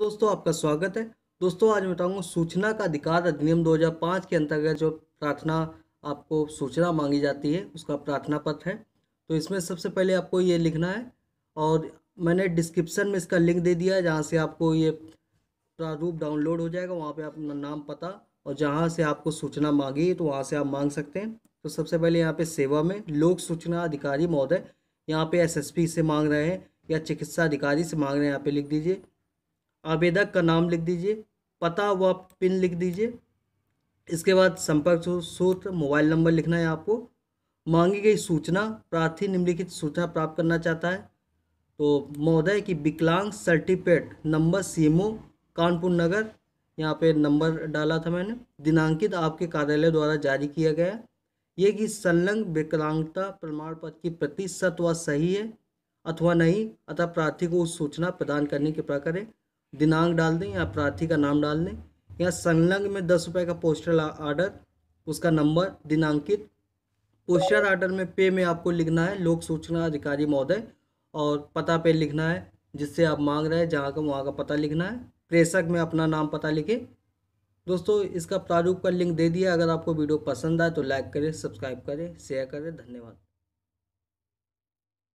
दोस्तों आपका स्वागत है दोस्तों आज मैं बताऊंगा सूचना का अधिकार अधिनियम 2005 के अंतर्गत जो प्रार्थना आपको सूचना मांगी जाती है उसका प्रार्थना पत्र है तो इसमें सबसे पहले आपको ये लिखना है और मैंने डिस्क्रिप्शन में इसका लिंक दे दिया है जहाँ से आपको ये प्रारूप डाउनलोड हो जाएगा वहाँ पर अपना नाम पता और जहाँ से आपको सूचना मांगी तो वहाँ से आप मांग सकते हैं तो सबसे पहले यहाँ पर सेवा में लोक सूचना अधिकारी महोदय यहाँ पर एस से मांग रहे हैं या चिकित्सा अधिकारी से मांग रहे हैं यहाँ पर लिख दीजिए आवेदक का नाम लिख दीजिए पता व पिन लिख दीजिए इसके बाद संपर्क सूत्र मोबाइल नंबर लिखना है आपको मांगी गई सूचना प्रार्थी निम्नलिखित सूचना प्राप्त करना चाहता है तो महोदय की विकलांग सर्टिफिकेट नंबर सीमो कानपुर नगर यहाँ पे नंबर डाला था मैंने दिनांकित आपके कार्यालय द्वारा जारी किया गया है ये कि संलग्न विकलांगता प्रमाण पत्र की प्रति सत्य व सही है अथवा नहीं अतः प्रार्थी को उस सूचना प्रदान करने की प्रकार करें दिनांक डाल दें या प्रार्थी का नाम डाल दें या संलग्न में दस रुपये का पोस्टल आर्डर उसका नंबर दिनांकित पोस्टर आर्डर में पे में आपको लिखना है लोक सूचना अधिकारी महोदय और पता पे लिखना है जिससे आप मांग रहे हैं जहाँ का वहाँ का पता लिखना है प्रेषक में अपना नाम पता लिखें दोस्तों इसका प्रारूप का लिंक दे दिया अगर आपको वीडियो पसंद आए तो लाइक करें सब्सक्राइब करें शेयर करें धन्यवाद